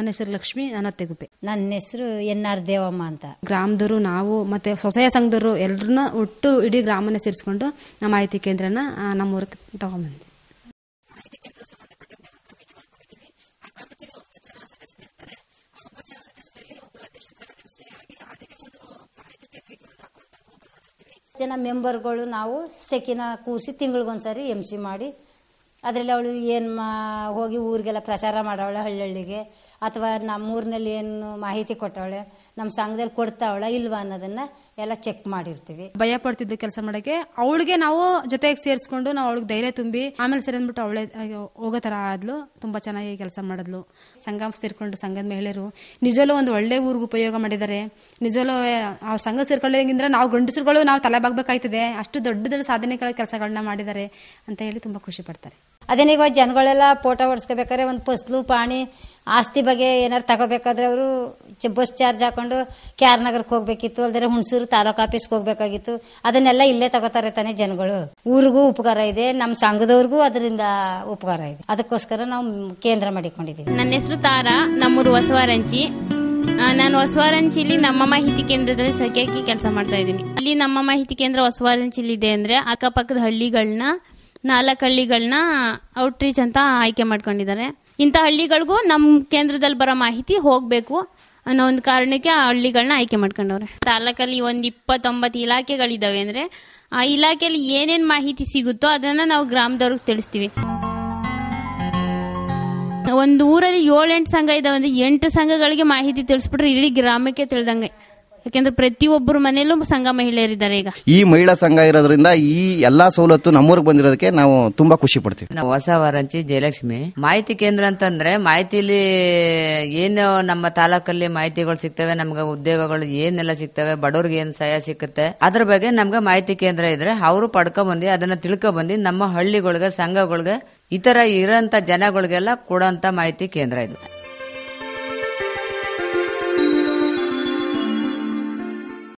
ನನ್ನ ಹೆಸರು ಲಕ್ಷ್ಮಿ ನನ್ನ ತೆಗುಪೆ ನನ್ನ ಹೆಸರು ಎನ್ ಆರ್ ದೇವಮ್ಮ ಅಂತ ಗ್ರಾಮದವರು ನಾವು ಮತ್ತೆ ಸ್ವಸಹಾಯ ಸಂಘದವರು ಎಲ್ಲರೂ ಒಟ್ಟು ಇಡೀ ಗ್ರಾಮನ ಸೇರಿಸ್ಕೊಂಡು ನಮ್ಮ ಮಾಹಿತಿ ಕೇಂದ್ರನ ನಮ್ಮೂರಕ್ಕೆ ತಗೊಂಡ್ಬಂದ್ವಿ ಜನ ಮೆಂಬರ್ಗಳು ನಾವು ಸೆಕಿನ ಕೂಸಿ ತಿಂಗಳಿಗೊಂದ್ಸರಿ ಎಂ ಸಿ ಮಾಡಿ ಅದರಲ್ಲಿ ಅವಳು ಏನು ಮಾ ಹೋಗಿ ಊರಿಗೆಲ್ಲ ಪ್ರಚಾರ ಮಾಡೋವಳೆ ಹಳ್ಳಿಗೆ ಅಥವಾ ಊರಿನಲ್ಲಿ ಏನು ಮಾಹಿತಿ ಕೊಟ್ಟವಳೆ ನಮ್ಮ ಸಂಘದಲ್ಲಿ ಕೊಡ್ತಾವಳ ಇಲ್ವಾ ಅನ್ನೋದನ್ನ ಎಲ್ಲ ಚೆಕ್ ಮಾಡಿರ್ತೀವಿ ಭಯ ಪಡ್ತಿದ್ದು ಕೆಲಸ ಮಾಡಕ್ಕೆ ಅವಳಿಗೆ ನಾವು ಜೊತೆಗೆ ಸೇರಿಸ್ಕೊಂಡು ನಾವು ಅವಳಿಗೆ ಧೈರ್ಯ ತುಂಬಿ ಆಮೇಲೆ ಸರಿ ಅಂದ್ಬಿಟ್ಟು ಅವಳೆ ಹೋಗೋ ತರ ಆದ್ಲು ತುಂಬಾ ಚೆನ್ನಾಗಿ ಕೆಲಸ ಮಾಡಿದ್ಲು ಸಂಘ ಸೇರ್ಕೊಂಡು ಸಂಘದ ಮಹಿಳೆಯರು ನಿಜವಲ್ಲೂ ಒಂದು ಒಳ್ಳೆ ಊರಿಗೆ ಉಪಯೋಗ ಮಾಡಿದ್ದಾರೆ ನಿಜವಲ್ಲೂ ಆ ಸಂಘ ಸೇರ್ಕೊಳ್ಳೋದ್ರಿಂದ ನಾವು ಗಂಡಸರುಗಳು ನಾವು ತಲೆ ಬಾಗ್ಬೇಕಾಯ್ತದೆ ಅಷ್ಟು ದೊಡ್ಡ ದೊಡ್ಡ ಸಾಧನೆಗಳ ಕೆಲಸಗಳನ್ನ ಮಾಡಿದ್ದಾರೆ ಅಂತ ಹೇಳಿ ತುಂಬಾ ಖುಷಿ ಪಡ್ತಾರೆ ಅದೇನೀಗ ಜನಗಳೆಲ್ಲ ಫೋಟೋ ಹೊಡ್ಸ್ಕೋಬೇಕಾದ್ರೆ ಒಂದು ಫಸ್ಲು ಪಾಣಿ ಆಸ್ತಿ ಬಗ್ಗೆ ಏನಾರು ತಗೋಬೇಕಾದ್ರೆ ಅವರು ಬಸ್ ಚಾರ್ಜ್ ಹಾಕೊಂಡು ಕ್ಯಾರ ನಗರಕ್ಕೆ ಹೋಗ್ಬೇಕಿತ್ತು ಅಲ್ದರೆ ಹುಣಸೂರು ತಾಲೂಕು ಆಫೀಸ್ಗೆ ಹೋಗ್ಬೇಕಾಗಿತ್ತು ಅದನ್ನೆಲ್ಲ ಇಲ್ಲೇ ತಗೋತಾರೆ ತಾನೇ ಜನಗಳು ಊರಿಗೂ ಉಪಕಾರ ಇದೆ ನಮ್ಮ ಸಂಘದವ್ರಿಗೂ ಅದರಿಂದ ಉಪಕಾರ ಇದೆ ಅದಕ್ಕೋಸ್ಕರ ನಾವು ಕೇಂದ್ರ ಮಾಡಿಕೊಂಡಿದ್ದೀವಿ ನನ್ನ ಹೆಸರು ತಾರಾ ನಮ್ಮೂರು ಹೊಸವಾರಂಚಿ ನಾನು ಹೊಸವಾರಂಚಿಲಿ ನಮ್ಮ ಮಾಹಿತಿ ಕೇಂದ್ರದಲ್ಲಿ ಸಖ್ಯಾಕಿ ಕೆಲಸ ಮಾಡ್ತಾ ಇದ್ದೀನಿ ಅಲ್ಲಿ ನಮ್ಮ ಮಾಹಿತಿ ಕೇಂದ್ರ ಹೊಸವಾರಂಚಿಲಿ ಇದೆ ಅಂದ್ರೆ ಅಕ್ಕಪಕ್ಕದ ಹಳ್ಳಿಗಳನ್ನ ನಾಲ್ಕು ಹಳ್ಳಿಗಳನ್ನ ಔಟ್ರೀಚ್ ಅಂತ ಆಯ್ಕೆ ಮಾಡ್ಕೊಂಡಿದ್ದಾರೆ ಇಂಥ ಹಳ್ಳಿಗಳಿಗೂ ನಮ್ಮ ಕೇಂದ್ರದಲ್ಲಿ ಬರೋ ಮಾಹಿತಿ ಹೋಗಬೇಕು ಅನ್ನೋ ಒಂದು ಕಾರಣಕ್ಕೆ ಆ ಹಳ್ಳಿಗಳನ್ನ ಆಯ್ಕೆ ಮಾಡ್ಕೊಂಡವ್ರೆ ತಾಲೂಕಲ್ಲಿ ಒಂದು ಇಪ್ಪತ್ತೊಂಬತ್ತು ಇಲಾಖೆಗಳಿದ್ದಾವೆ ಅಂದರೆ ಆ ಇಲಾಖೆಯಲ್ಲಿ ಏನೇನು ಮಾಹಿತಿ ಸಿಗುತ್ತೋ ಅದನ್ನು ನಾವು ಗ್ರಾಮದವ್ರಿಗೆ ತಿಳಿಸ್ತೀವಿ ಒಂದು ಊರಲ್ಲಿ ಏಳೆಂಟು ಸಂಘ ಇದಾವೆ ಅಂದರೆ ಎಂಟು ಸಂಘಗಳಿಗೆ ಮಾಹಿತಿ ತಿಳಿಸ್ಬಿಟ್ರೆ ಇಡೀ ಗ್ರಾಮಕ್ಕೆ ತಿಳಿದಂಗೆ ಯಾಕೆಂದ್ರೆ ಪ್ರತಿಯೊಬ್ಬರ ಮನೆಯಲ್ಲೂ ಸಂಘ ಮಹಿಳೆಯರಿದ್ದಾರೆ ಈಗ ಈ ಮಹಿಳಾ ಸಂಘ ಇರೋದ್ರಿಂದ ಈ ಎಲ್ಲಾ ಸವಲತ್ತು ನಮ್ಮೂರಿಗೆ ಬಂದಿರೋದಕ್ಕೆ ನಾವು ತುಂಬಾ ಖುಷಿ ಪಡ್ತೀವಿ ನಾವು ಹೊಸ ವಾರಂಚಿ ಜಯಲಕ್ಷ್ಮಿ ಮಾಹಿತಿ ಕೇಂದ್ರ ಅಂತಂದ್ರೆ ಮಾಹಿತಿಲಿ ಏನು ನಮ್ಮ ತಾಲೂಕಲ್ಲಿ ಮಾಹಿತಿಗಳು ಸಿಗ್ತವೆ ನಮ್ಗೆ ಉದ್ಯೋಗಗಳು ಏನೆಲ್ಲ ಸಿಗ್ತವೆ ಬಡವ್ರಿಗೆ ಏನ್ ಸಹಾಯ ಸಿಕ್ಕುತ್ತೆ ಅದ್ರ ಬಗ್ಗೆ ನಮ್ಗೆ ಮಾಹಿತಿ ಕೇಂದ್ರ ಇದ್ರೆ ಅವರು ಬಂದಿ ಅದನ್ನ ಬಂದಿ ನಮ್ಮ ಹಳ್ಳಿಗಳಿಗೆ ಸಂಘಗಳಿಗೆ ಇತರ ಇರೋಂತ ಜನಗಳಿಗೆಲ್ಲ ಕೊಡೋಂತ ಮಾಹಿತಿ ಕೇಂದ್ರ ಇದು